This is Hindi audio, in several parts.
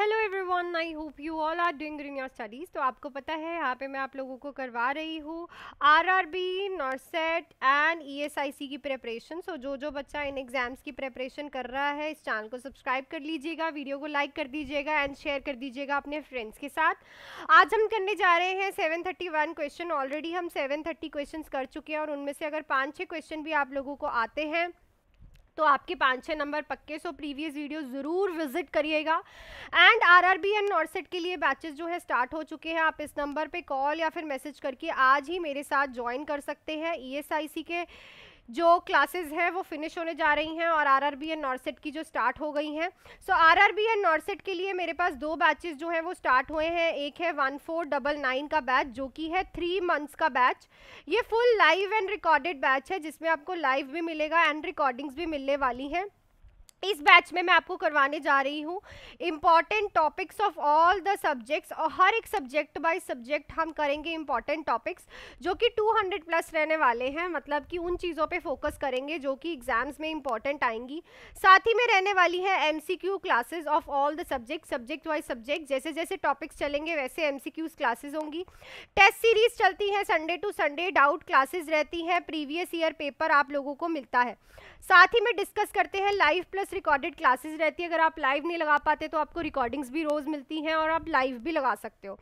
hello everyone I hope you all are doing doing your studies तो आपको पता है यहाँ पे मैं आप लोगों को करवा रही हूँ आरआरबी नॉर्सेट एंड ईएसआईसी की प्रेपरेशन सो जो जो बच्चा इन एग्ज़ाम्स की प्रेपरेशन कर रहा है इस चैनल को सब्सक्राइब कर लीजिएगा वीडियो को लाइक कर दीजिएगा एंड शेयर कर दीजिएगा अपने फ्रेंड्स के साथ आज हम करने जा रहे हैं seven thirty one question already हम सेवन थर्टी क्वेश्चन कर चुके हैं और उनमें से अगर पाँच छः क्वेश्चन भी आप लोगों को आते हैं तो आपके पाँच छः नंबर पक्के सो प्रीवियस वीडियो ज़रूर विजिट करिएगा एंड आरआरबी एंड नॉर्सेट के लिए बैचेस जो है स्टार्ट हो चुके हैं आप इस नंबर पे कॉल या फिर मैसेज करके आज ही मेरे साथ ज्वाइन कर सकते हैं सी e के जो क्लासेस हैं वो फिनिश होने जा रही हैं और R R B and NORCET की जो स्टार्ट हो गई हैं so R R B and NORCET के लिए मेरे पास दो बैचेस जो हैं वो स्टार्ट हुए हैं एक है वन फोर डबल नाइन का बैच जो कि है थ्री मंथ्स का बैच ये full live and recorded batch है जिसमें आपको लाइव भी मिलेगा एंड रिकॉर्डिंग्स भी मिलने वाली हैं इस बैच में मैं आपको करवाने जा रही हूँ important topics of all the subjects और हर एक सब्जेक्ट बाय सब्जेक्ट हम करेंगे इम्पॉर्टेंट टॉपिक्स जो कि 200 प्लस रहने वाले हैं मतलब कि उन चीज़ों पे फोकस करेंगे जो कि एग्ज़ाम्स में इम्पॉर्टेंट आएंगी साथ ही में रहने वाली है M classes of all the subject subject wise subject जैसे जैसे टॉपिक्स चलेंगे वैसे एम क्लासेज होंगी टेस्ट सीरीज चलती है Sunday to Sunday doubt classes रहती हैं प्रीवियस ईयर पेपर आप लोगों को मिलता है साथ ही में डिस्कस करते हैं live plus pass recorded classes रहती है अगर आप लाइव नहीं लगा पाते तो आपको रिकॉर्डिंग्स भी रोज़ मिलती हैं और आप लाइव भी लगा सकते हो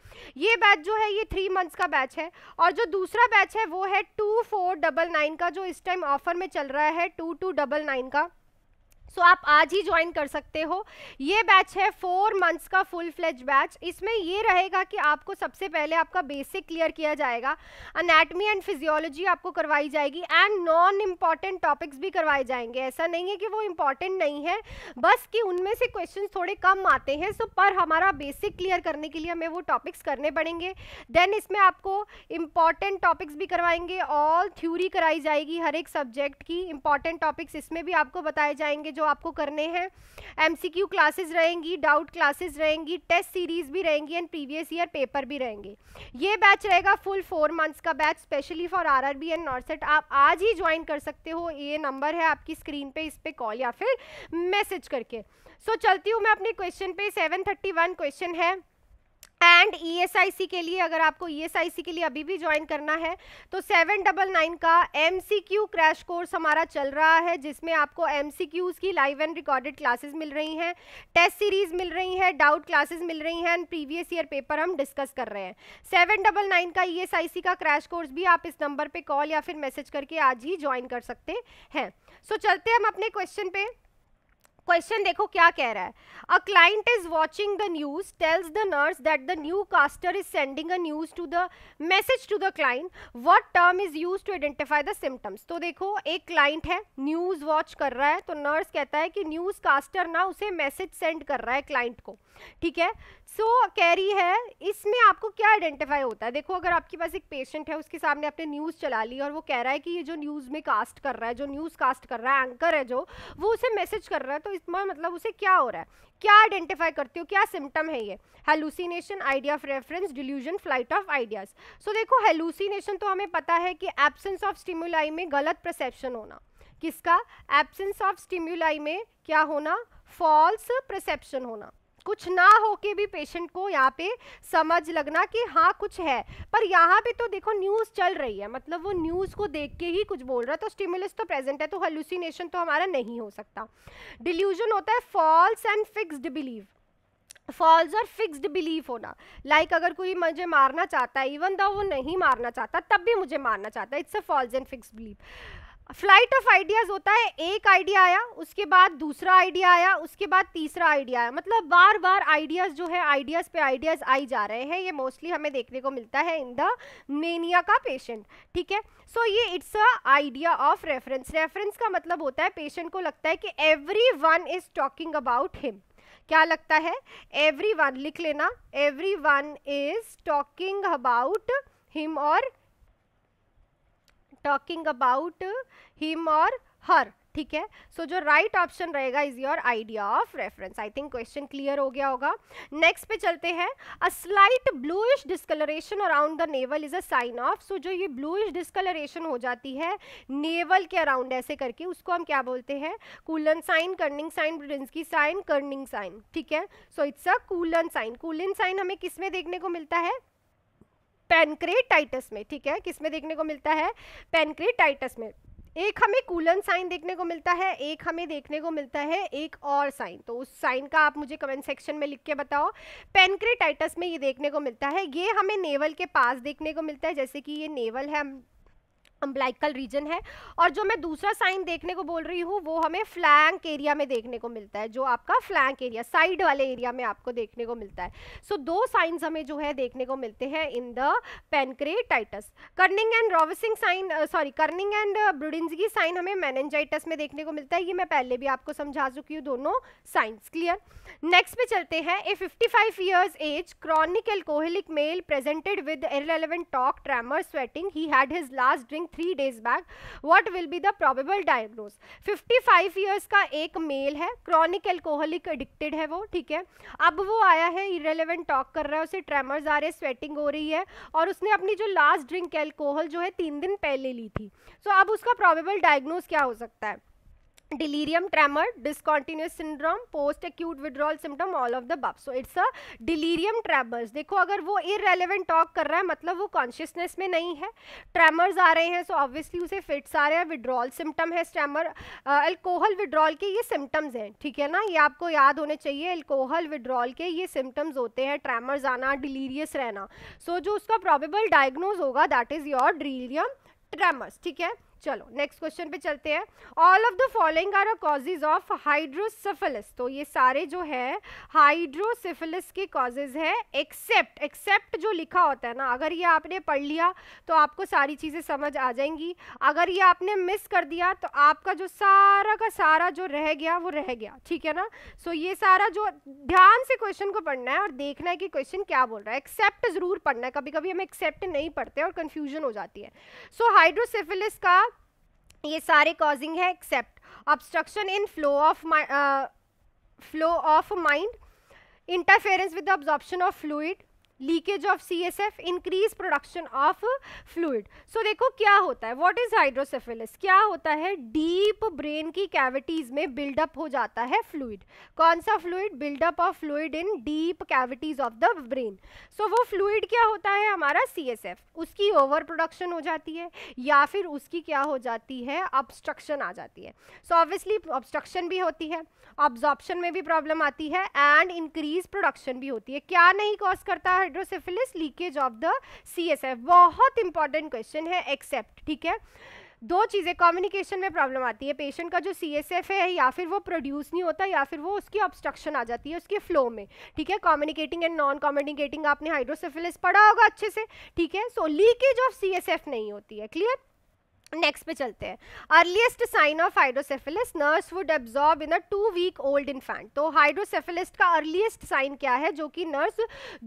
ये बैच जो है ये थ्री मंथ्स का बैच है और जो दूसरा बैच है वो है टू फोर डबल नाइन का जो इस टाइम ऑफर में चल रहा है टू टू डबल नाइन का सो आप आज ही ज्वाइन कर सकते हो ये बैच है फोर मंथ्स का फुल फ्लेज बैच इसमें ये रहेगा कि आपको सबसे पहले आपका बेसिक क्लियर किया जाएगा अनेटमी एंड फिजियोलॉजी आपको करवाई जाएगी एंड नॉन इम्पॉर्टेंट टॉपिक्स भी करवाए जाएंगे ऐसा नहीं है कि वो इम्पॉर्टेंट नहीं है बस कि उनमें से क्वेश्चन थोड़े कम आते हैं सो पर हमारा बेसिक क्लियर करने के लिए हमें वो टॉपिक्स करने पड़ेंगे देन इसमें आपको इम्पॉर्टेंट टॉपिक्स भी करवाएंगे ऑल थ्यूरी कराई जाएगी हर एक सब्जेक्ट की इम्पॉर्टेंट टॉपिक्स इसमें भी आपको बताए जाएंगे जो आपको करने हैं एम सी क्यू क्लासेज रहेंगी डाउट क्लासेज रहेंगी टेस्ट सीरीज भी रहेंगी एंड प्रीवियस ईयर पेपर भी रहेंगे ये बैच रहेगा फुल फोर मंथ्स का batch specially for R R B and NORCET आप आज ही ज्वाइन कर सकते हो ये नंबर है आपकी स्क्रीन पर इस पर कॉल या फिर मैसेज करके सो so, चलती हूँ मैं अपने क्वेश्चन पे सेवन थर्टी वन क्वेश्चन है एंड ई e के लिए अगर आपको ई e के लिए अभी भी ज्वाइन करना है तो सेवन डबल नाइन का एम क्रैश कोर्स हमारा चल रहा है जिसमें आपको एम की लाइव एंड रिकॉर्डेड क्लासेस मिल रही हैं टेस्ट सीरीज मिल रही हैं डाउट क्लासेस मिल रही हैं एंड प्रीवियस ईयर पेपर हम डिस्कस कर रहे हैं सेवन डबल नाइन का ई e का क्रैश कोर्स भी आप इस नंबर पर कॉल या फिर मैसेज करके आज ही ज्वाइन कर सकते हैं सो so, चलते हम अपने क्वेश्चन पे क्वेश्चन देखो क्या कह रहा है a client is watching the news tells the nurse that the newscaster is sending a news to the message to the client what term is use to identify the symptoms तो देखो एक क्लाइंट है न्यूज वॉच कर रहा है तो नर्स कहता है कि न्यूज कास्टर ना उसे मैसेज सेंड कर रहा है क्लाइंट को ठीक है सो so, कह रही है इसमें आपको क्या आइडेंटिफाई होता है देखो अगर आपके पास एक पेशेंट है उसके सामने आपने न्यूज़ चला ली और वो कह रहा है कि ये जो न्यूज़ में कास्ट कर रहा है जो न्यूज़ कास्ट कर रहा है एंकर है जो वो उसे मैसेज कर रहा है तो इसमें मतलब उसे क्या हो रहा है क्या आइडेंटिफाई करती हो क्या सिम्टम है ये hallucination idea of reference delusion flight of ideas so देखो हेलुसिनेशन तो हमें पता है कि एब्सेंस ऑफ स्टिम्यूलाई में गलत प्रसप्शन होना किसका एब्सेंस ऑफ स्टिम्यूलाई में क्या होना फॉल्स प्रसप्शन होना कुछ ना हो के भी पेशेंट को यहाँ पे समझ लगना कि हाँ कुछ है पर यहाँ पे तो देखो न्यूज़ चल रही है मतलब वो न्यूज़ को देख के ही कुछ बोल रहा है तो स्टिमुलस तो प्रेजेंट है तो हेलुसिनेशन तो हमारा नहीं हो सकता डिल्यूजन होता है false and fixed believe false और फिक्सड बिलीव होना लाइक like अगर कोई मुझे मारना चाहता है इवन द वो नहीं मारना चाहता तब भी मुझे मारना चाहता है it's a false and fix believe flight of ideas होता है एक आइडिया आया उसके बाद दूसरा आइडिया आया उसके बाद तीसरा आइडिया आया मतलब बार बार आइडियाज जो है आइडियाज पे आइडियाज आई जा रहे हैं ये मोस्टली हमें देखने को मिलता है इन द मेनिया का पेशेंट ठीक है सो so, ये it's a idea of reference reference का मतलब होता है पेशेंट को लगता है कि everyone is talking about him क्या लगता है एवरी वन लिख लेना everyone is talking about him और टॉकिंग अबाउट हिम और हर ठीक है सो जो राइट ऑप्शन रहेगा is your idea of reference I think question clear हो गया होगा नेक्स्ट पे चलते हैं a slight bluish discoloration around the navel is a sign of so जो ये ब्लूइश डिस्कलरेशन हो जाती है नेवल के अराउंड ऐसे करके उसको हम क्या बोलते हैं कूलन साइन कर्निंग साइन की साइन कर्निंग साइन ठीक है so it's a Cullen sign Cullen sign हमें किस में देखने को मिलता है पेनक्रेटाइटस में ठीक है किस में देखने को मिलता है पेनक्रेटाइटस में एक हमें कूलन साइन देखने को मिलता है एक हमें देखने को मिलता है एक और साइन तो उस साइन का आप मुझे कमेंट सेक्शन में लिख के बताओ पेनक्रेटाइटस में ये देखने को मिलता है ये हमें नेवल के पास देखने को मिलता है जैसे कि ये नेवल है अम्बलाइकल रीजन है और जो मैं दूसरा साइन देखने को बोल रही हूँ वो हमें फ्लैंक एरिया में देखने को मिलता है जो आपका फ्लैंक एरिया साइड वाले एरिया में आपको देखने को मिलता है सो so, दो साइंस हमें जो है देखने को मिलते हैं in the pancreatitis Kernig and Rovsing sign sorry Kernig and Brudzinski sign हमें मैनेंजाइटस में देखने को मिलता है ये मैं पहले भी आपको समझा चुकी हूँ दोनों साइंस क्लियर नेक्स्ट पे चलते हैं a fifty five years age chronic alcoholic male presented with irrelevant talk tremor sweating he had his last drink three days back what will be the probable diagnose fifty five years का एक मेल है क्रॉनिक एल्कोहलिक एडिक्टेड है वो ठीक है अब वो आया है इरेलीवेंट टॉक कर रहा है उसे ट्रेमर्स आ रहे हैं स्वेटिंग हो रही है और उसने अपनी जो लास्ट ड्रिंक एल्कोहल जो है तीन दिन पहले ली थी सो so, अब उसका प्रॉबेबल डायग्नोज क्या हो सकता है delirium tremor discontinuous syndrome post acute withdrawal symptom all of the above so it's a delirium tremors dekho agar wo irrelevant talk kar raha hai matlab wo consciousness mein nahi hai tremors aa rahe hain so obviously use fits aa rahe hain withdrawal symptom hai tremor uh, alcohol withdrawal ke ye symptoms hain theek hai na ye aapko yaad hone chahiye alcohol withdrawal ke ye symptoms hote hain tremors aana delirious rehna so jo uska probable diagnose hoga that is your delirium tremors theek hai चलो नेक्स्ट क्वेश्चन पे चलते हैं all of the following are causes of hydrocephalus तो ये सारे जो है हाइड्रोसिफिलिस के कॉजेज है एक्सेप्ट एक्सेप्ट जो लिखा होता है ना अगर ये आपने पढ़ लिया तो आपको सारी चीज़ें समझ आ जाएंगी अगर ये आपने मिस कर दिया तो आपका जो सारा का सारा जो रह गया वो रह गया ठीक है ना सो so ये सारा जो ध्यान से क्वेश्चन को पढ़ना है और देखना है कि क्वेश्चन क्या बोल रहा है एक्सेप्ट ज़रूर पढ़ना है कभी कभी हम एक्सेप्ट नहीं पढ़ते और कन्फ्यूजन हो जाती है सो so, हाइड्रोसिफिलिस का ये सारे कॉजिंग है except obstruction in flow of flow of mind interference with the absorption of fluid leakage of C S F increase production of fluid so देखो क्या होता है वॉट इज हाइड्रोसेफिलिस क्या होता है डीप ब्रेन की कैविटीज़ में बिल्डअप हो जाता है फ्लूड कौन सा fluid buildup of fluid in deep cavities of the brain so वो फ्लूड क्या होता है हमारा सी एस एफ उसकी ओवर प्रोडक्शन हो जाती है या फिर उसकी क्या हो जाती है ऑब्स्ट्रक्शन आ जाती है सो ऑब्वियसली ऑब्स्ट्रक्शन भी होती है ऑब्जॉर्प्शन में भी प्रॉब्लम आती है एंड इंक्रीज प्रोडक्शन भी होती है क्या नहीं कॉज करता है hydrocephalus leakage of the CSF बहुत इंपॉर्टेंट क्वेश्चन है एक्सेप्ट ठीक है दो चीज़ें कम्युनिकेशन में प्रॉब्लम आती है पेशेंट का जो सी एस एफ है या फिर वो प्रोड्यूस नहीं होता या फिर वो उसकी ऑब्स्ट्रक्शन आ जाती है उसके फ्लो में ठीक है कम्युनिकेटिंग एंड नॉन कम्युनिकेटिंग आपने हाइड्रोसिफिलिस पढ़ा होगा अच्छे से ठीक है so leakage of C S F नहीं होती है क्लियर नेक्स्ट पे चलते हैं earliest sign of hydrocephalus nurse would observe in a two week old infant तो हाइड्रोसेफिलिस्ट का अर्लीस्ट साइन क्या है जो कि नर्स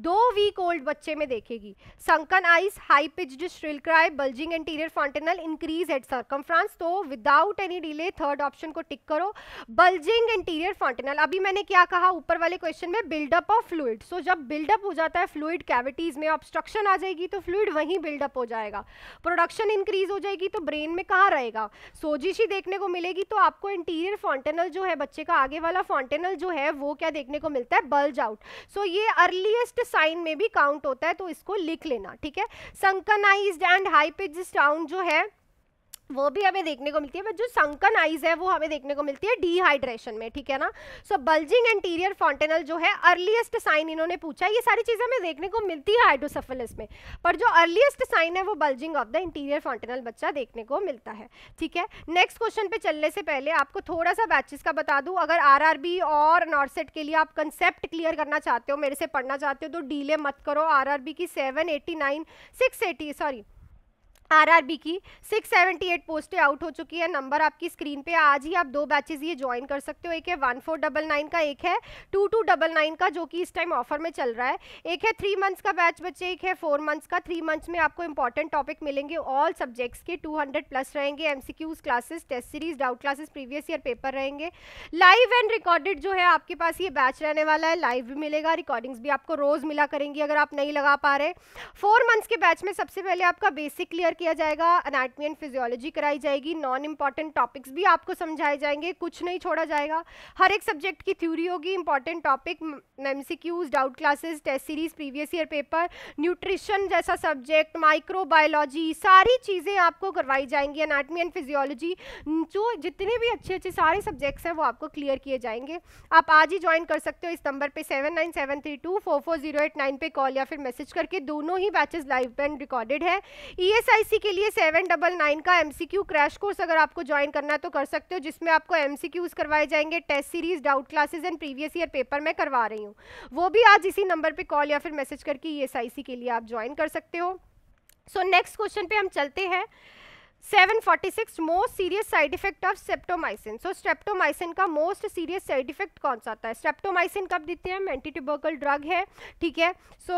दो वीक ओल्ड बच्चे में देखेगी sunken eyes high pitch shrill bulging anterior fontanelle increase at फ्रांस तो without any delay third option को टिक करो बल्जिंग एंटीरियर फॉन्टेनल अभी मैंने क्या कहा ऊपर वाले क्वेश्चन में बिल्डअप ऑफ फ्लूड सो जब बिल्डअप हो जाता है फ्लूड कैविटीज़ में ऑब्स्ट्रक्शन आ जाएगी तो फ्लूड वहीं बिल्डअप हो जाएगा प्रोडक्शन इंक्रीज हो जाएगी तो ब्रेन में कहाँ रहेगा सोजिश ही देखने को मिलेगी तो आपको इंटीरियर फॉन्टेनल जो है बच्चे का आगे वाला फॉन्टेनल जो है वो क्या देखने को मिलता है बल्ज आउट सो ये अर्लीस्ट साइन में भी काउंट होता है तो इसको लिख लेना ठीक है संकनाइज एंड हाईपिज साउंड जो है वो भी हमें देखने को मिलती है बट जो संकन आइज है वो हमें देखने को मिलती है डिहाइड्रेशन में ठीक है ना सो बल्जिंग एंटीरियर फॉन्टेनल जो है अर्लीस्ट साइन इन्होंने पूछा ये सारी चीज़ें हमें देखने को मिलती है हाइड्रोसफलिस में पर जो अर्लीस्ट साइन है वो bulging of the interior fontanelle बच्चा देखने को मिलता है ठीक है नेक्स्ट क्वेश्चन पे चलने से पहले आपको थोड़ा सा बैचेस का बता दू अगर आर और नॉर्सेट के लिए आप कंसेप्ट क्लियर करना चाहते हो मेरे से पढ़ना चाहते हो तो डीले मत करो आर की सेवन एटी सॉरी आरआरबी की 678 पोस्टें आउट हो चुकी है नंबर आपकी स्क्रीन पे आज ही आप दो बैचेस ये ज्वाइन कर सकते हो एक है वन फोर डबल नाइन का एक है टू टू डबल नाइन का जो कि इस टाइम ऑफर में चल रहा है एक है थ्री मंथ्स का बैच बच्चे एक है फोर मंथ्स का थ्री मंथ्स में आपको इंपॉर्टेंट टॉपिक मिलेंगे ऑल सब्जेक्ट्स के टू प्लस रहेंगे M classes test series doubt classes previous year paper रहेंगे लाइव एंड रिकॉर्डेड जो है आपके पास ये बैच रहने वाला है लाइव भी मिलेगा रिकॉर्डिंग्स भी आपको रोज़ मिला करेंगी अगर आप नहीं लगा पा रहे फोर मंथ्स के बैच में सबसे पहले आपका बेसिक क्लियर किया जाएगा अनाटमी एंड फिजियोलॉजी कराई जाएगी नॉन इंपॉर्टेंट टॉपिक्स भी आपको समझाए जाएंगे कुछ नहीं छोड़ा जाएगा हर एक सब्जेक्ट की थ्योरी होगी important topic M doubt classes test series previous year paper nutrition जैसा सब्जेक्ट माइक्रोबायोलॉजी सारी चीज़ें आपको करवाई जाएंगी अनाटमी एंड फिजियोलॉजी जो जितने भी अच्छे अच्छे सारे सब्जेक्ट्स हैं वो आपको क्लियर किए जाएंगे आप आज ही ज्वाइन कर सकते हो इस नंबर पे seven nine seven three two four four zero eight nine पे कॉल या फिर मैसेज करके दोनों ही बैचेस लाइव एंड रिकॉर्डेड है ई एस आई इसी के लिए सेवन डबल नाइन का एमसीक्यू क्रैश कोर्स अगर आपको ज्वाइन करना है तो कर सकते हो जिसमें आपको एमसीक्यूज करवाए जाएंगे test series doubt classes and previous year paper मैं करवा रही हूँ वो भी आज इसी नंबर पर कॉल या फिर मैसेज करके ई e के लिए आप ज्वाइन कर सकते हो सो नेक्स्ट क्वेश्चन पे हम चलते हैं 746 most serious side effect of septomycin so streptomycin का मोस्ट सीरियस साइड इफेक्ट कौन सा आता है स्ट्रेप्टोमाइसिन कब देते हैं एंटीट्यूबर्कल ड्रग है ठीक है so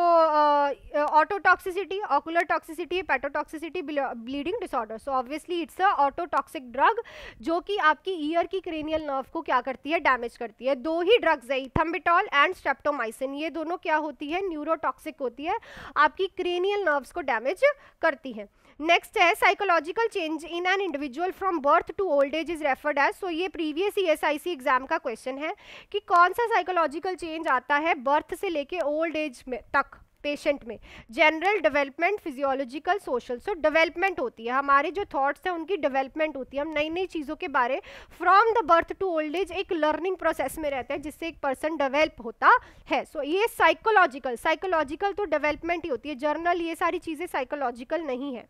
ototoxicity ocular toxicity hepatotoxicity bleeding disorder so obviously it's a ototoxic drug जो कि आपकी ईयर की क्रेनियल नर्व को क्या करती है डैमेज करती है दो ही ड्रग्स है थम्बिटॉल एंड स्ट्रेप्टोमाइसिन ये दोनों क्या होती है न्यूरोटॉक्सिक होती है आपकी क्रेनियल नर्व्स को डैमेज करती है नेक्स्ट है psychological change in an individual from birth to old age is referred as so ये previous E S I C exam का क्वेश्चन है कि कौन सा साइकोलॉजिकल चेंज आता है बर्थ से लेके ओल्ड एज में तक पेशेंट में general development physiological social so development होती है हमारे जो थॉट्स हैं उनकी डेवलपमेंट होती है हम नई नई चीज़ों के बारे from the birth to old age एक लर्निंग प्रोसेस में रहते हैं जिससे एक पर्सन डेवलप होता है सो so, ये साइकोलॉजिकल साइकोलॉजिकल तो डेवलपमेंट ही होती है जर्नल ये सारी चीज़ें साइकोलॉजिकल नहीं है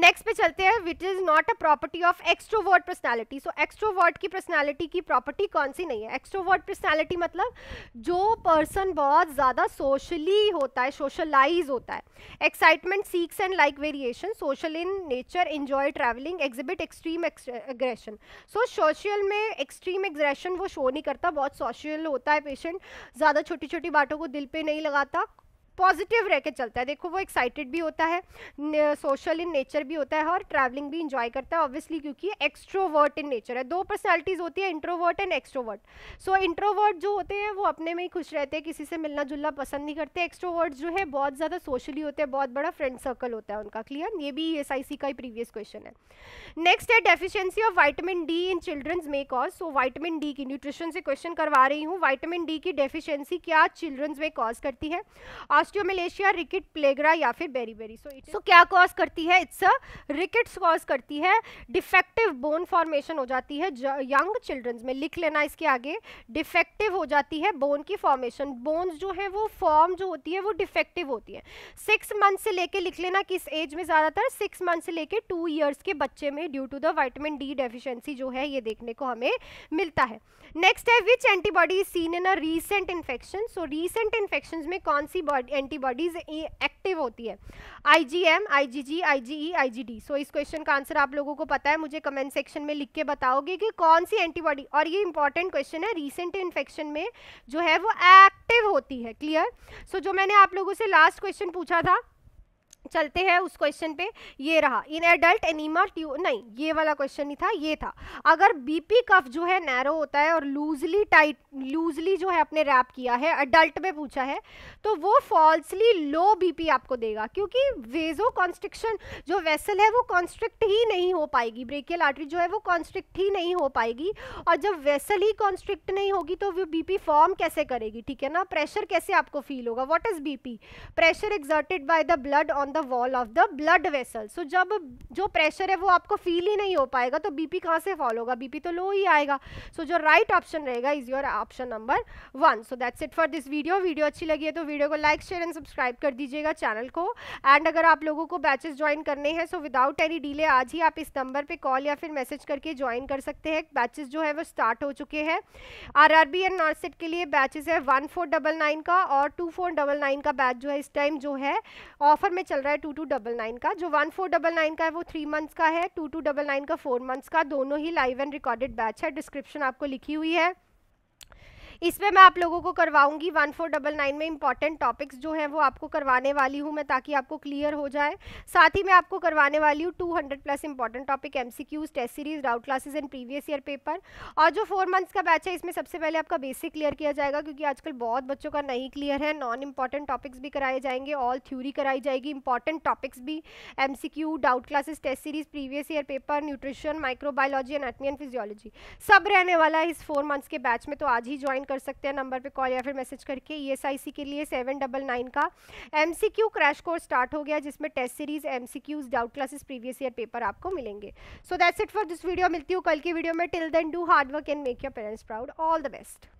नेक्स्ट पे चलते हैं which is not a property of extrovert personality so extrovert की पर्सनैलिटी की प्रॉपर्टी कौन सी नहीं है एक्सट्रोवर्ट पर्सनैलिटी मतलब जो पर्सन बहुत ज़्यादा सोशली होता है सोशलाइज होता है excitement seeks and like variation social in nature enjoy travelling exhibit extreme aggression so social में एक्सट्रीम एग्रेशन वो शो नहीं करता बहुत सोशल होता है पेशेंट ज़्यादा छोटी छोटी बातों को दिल पर नहीं लगाता पॉजिटिव रह के चलता है देखो वो एक्साइटेड भी होता है सोशल इन नेचर भी होता है और ट्रैवलिंग भी इंजॉय करता है ऑब्वियसली क्योंकि एक्स्ट्रोवर्ट इन नेचर है दो पर्सनैलिटीज़ होती है introvert and extrovert so introvert जो होते हैं वो अपने में ही खुश रहते हैं किसी से मिलना जुलना पसंद नहीं करते एक्स्ट्रोवर्ट जो है बहुत ज़्यादा सोशली होते हैं बहुत बड़ा फ्रेंड सर्कल होता है उनका क्लियर ये भी एस का ही प्रीवियस क्वेश्चन है नेक्स्ट है deficiency of vitamin D in childrens may cause so vitamin D की न्यूट्रिशन से क्वेश्चन करवा रही हूँ वाइटामिन डी की डेफिशियंसी क्या चिल्ड्रंस में कॉज करती है और ऑस्टियोमलेशिया रिकेट प्लेगरा या फिर beriberi so it so क्या कॉज करती है इट्स अ रिकेट्स कॉज करती है डिफेक्टिव बोन फॉर्मेशन हो जाती है यंग चिल्ड्रंस में लिख लेना इसके आगे डिफेक्टिव हो जाती है बोन की फॉर्मेशन बोन्स जो है वो फॉर्म जो होती है वो डिफेक्टिव होती है सिक्स मंथ से लेके लिख लेना किस एज में ज़्यादातर सिक्स मंथ से लेके टू ईयर्स के बच्चे में due to the vitamin D deficiency जो है ये देखने को हमें मिलता है नेक्स्ट है which antibody seen in a recent infection so recent infection में कौन सी बॉडी एंटीबॉडीज एक्टिव होती है IgM IgG IgE IgD so इस क्वेश्चन का आंसर आप लोगों को पता है मुझे कमेंट सेक्शन में लिख के बताओगे कि कौन सी एंटीबॉडी और ये इंपॉर्टेंट क्वेश्चन है रिसेंट इन्फेक्शन में जो है वो एक्टिव होती है क्लियर सो so, जो मैंने आप लोगों से लास्ट क्वेश्चन पूछा था चलते हैं उस क्वेश्चन पे ये रहा इन एडल्ट एनीमा ट्यू नहीं ये वाला क्वेश्चन ही था ये था अगर बीपी कफ जो है नैरो होता है और लूजली टाइट लूजली जो है अपने रैप किया है अडल्ट में पूछा है तो वो फॉल्सली लो बीपी आपको देगा क्योंकि वेजो कॉन्स्ट्रिक्शन जो वेसल है वो कॉन्स्ट्रिक्ट ही नहीं हो पाएगी ब्रेकियल आर्टरी जो है वो कॉन्स्ट्रिक्ट ही नहीं हो पाएगी और जब वेसल ही कॉन्स्ट्रिक्ट नहीं होगी तो वो बीपी फॉर्म कैसे करेगी ठीक है ना प्रेशर कैसे आपको फील होगा what is B pressure exerted by the blood on the wall of the blood vessel so जब जो प्रेशर है वो आपको फील ही नहीं हो पाएगा तो बीपी कहाँ से फॉल होगा बीपी तो लो ही आएगा सो so, जो राइट ऑप्शन रहेगा is your option number one so that's it for this video video अच्छी लगी है तो वीडियो को लाइक शेयर एंड सब्सक्राइब कर दीजिएगा चैनल को एंड अगर आप लोगों को बैचेस ज्वाइन करने हैं सो विदाउट एनी डिले आज ही आप इस नंबर पर कॉल या फिर मैसेज करके ज्वाइन कर सकते हैं बैचेस जो है वो स्टार्ट हो चुके हैं R R B and north के लिए बैचेस है वन फोर डबल नाइन का और टू फोर डबल नाइन का बैच जो है इस टाइम जो है ऑफर में चल रहा है टू टू डबल नाइन का जो वन फोर डबल नाइन का है वो थ्री मंथ्स का है टू टू डबल नाइन का फोर मंथ्स का दोनों ही लाइव एंड रिकॉर्डेड बैच है डिस्क्रिप्शन आपको लिखी हुई है इस पर मैं आप लोगों को करवाऊंगी वन फोर डबल नाइन में इंपॉर्टेंट टॉपिक्स जो हैं वो आपको करवाने वाली हूँ मैं ताकि आपको क्लियर हो जाए साथ ही मैं आपको करवाने वाली हूँ two hundred plus important topic M C Qs test series doubt classes and previous year paper और जो फोर मंथ्स का बैच है इसमें सबसे पहले आपका बेसिक क्लियर किया जाएगा क्योंकि आजकल बहुत बच्चों का नहीं क्लियर है नॉन इंपॉर्टेंट टॉपिक्स भी कराए जाएंगे ऑल थ्योरी कराई जाएगी इंपॉर्टेंट टॉपिक्स भी M C Q doubt classes test series previous year paper nutrition microbiology anatomy and physiology सब रहने वाला है इस फोर मंथ्स के बैच में तो आज ही ज्वाइन कर सकते हैं नंबर पे कॉल या फिर मैसेज करके ई e एस के लिए सेवन डबल नाइन का एमसीक्यू क्रैश कोर्स स्टार्ट हो गया जिसमें test series MCQs doubt classes previous year paper आपको मिलेंगे so that's it for this video मिलती हूँ कल की वीडियो में till then do hard work and make your parents proud all the best